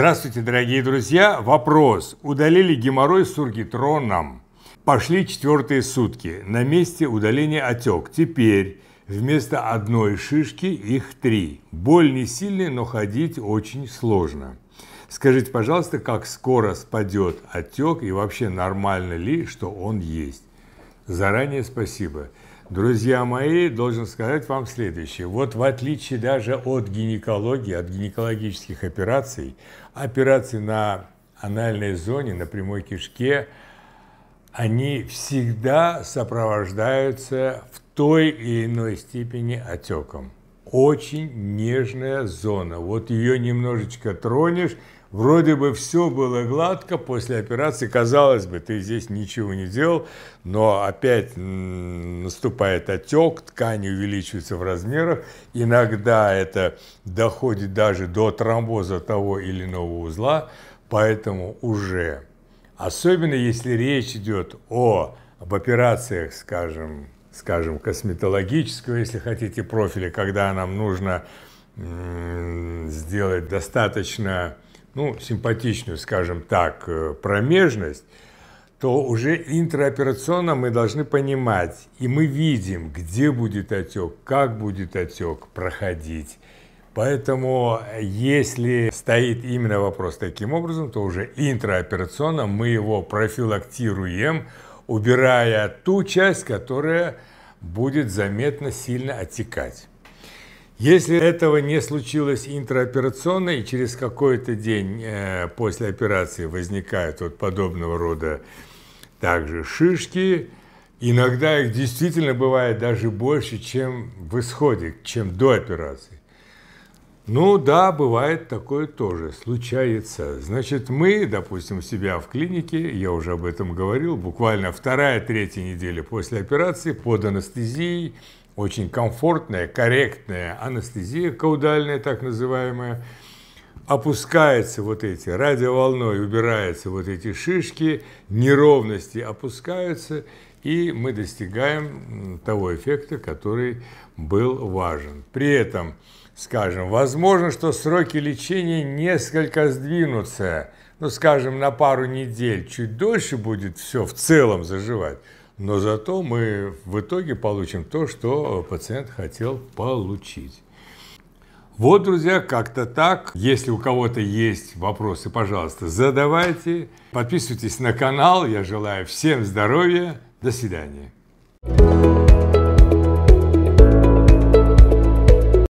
Здравствуйте, дорогие друзья! Вопрос. Удалили геморрой с ургитроном. Пошли четвертые сутки. На месте удаления отек. Теперь вместо одной шишки их три. Боль не сильная, но ходить очень сложно. Скажите, пожалуйста, как скоро спадет отек и вообще нормально ли, что он есть? Заранее спасибо. Друзья мои, должен сказать вам следующее. Вот в отличие даже от гинекологии, от гинекологических операций, операции на анальной зоне, на прямой кишке, они всегда сопровождаются в той или иной степени отеком. Очень нежная зона. Вот ее немножечко тронешь – Вроде бы все было гладко после операции, казалось бы, ты здесь ничего не делал, но опять наступает отек, ткани увеличиваются в размерах, иногда это доходит даже до тромбоза того или иного узла, поэтому уже, особенно если речь идет о, об операциях, скажем, скажем, косметологического, если хотите, профиля, когда нам нужно сделать достаточно ну, симпатичную, скажем так, э, промежность, то уже интраоперационно мы должны понимать, и мы видим, где будет отек, как будет отек проходить. Поэтому, если стоит именно вопрос таким образом, то уже интраоперационно мы его профилактируем, убирая ту часть, которая будет заметно сильно отекать. Если этого не случилось интраоперационно, и через какой-то день э, после операции возникают вот подобного рода также шишки, иногда их действительно бывает даже больше, чем в исходе, чем до операции. Ну да, бывает такое тоже, случается. Значит, мы, допустим, у себя в клинике, я уже об этом говорил, буквально вторая-третья неделя после операции под анестезией, очень комфортная, корректная анестезия каудальная, так называемая, опускается вот эти, радиоволной убираются вот эти шишки, неровности опускаются, и мы достигаем того эффекта, который был важен. При этом, скажем, возможно, что сроки лечения несколько сдвинутся, ну, скажем, на пару недель, чуть дольше будет все в целом заживать, но зато мы в итоге получим то, что пациент хотел получить. Вот, друзья, как-то так. Если у кого-то есть вопросы, пожалуйста, задавайте. Подписывайтесь на канал. Я желаю всем здоровья. До свидания.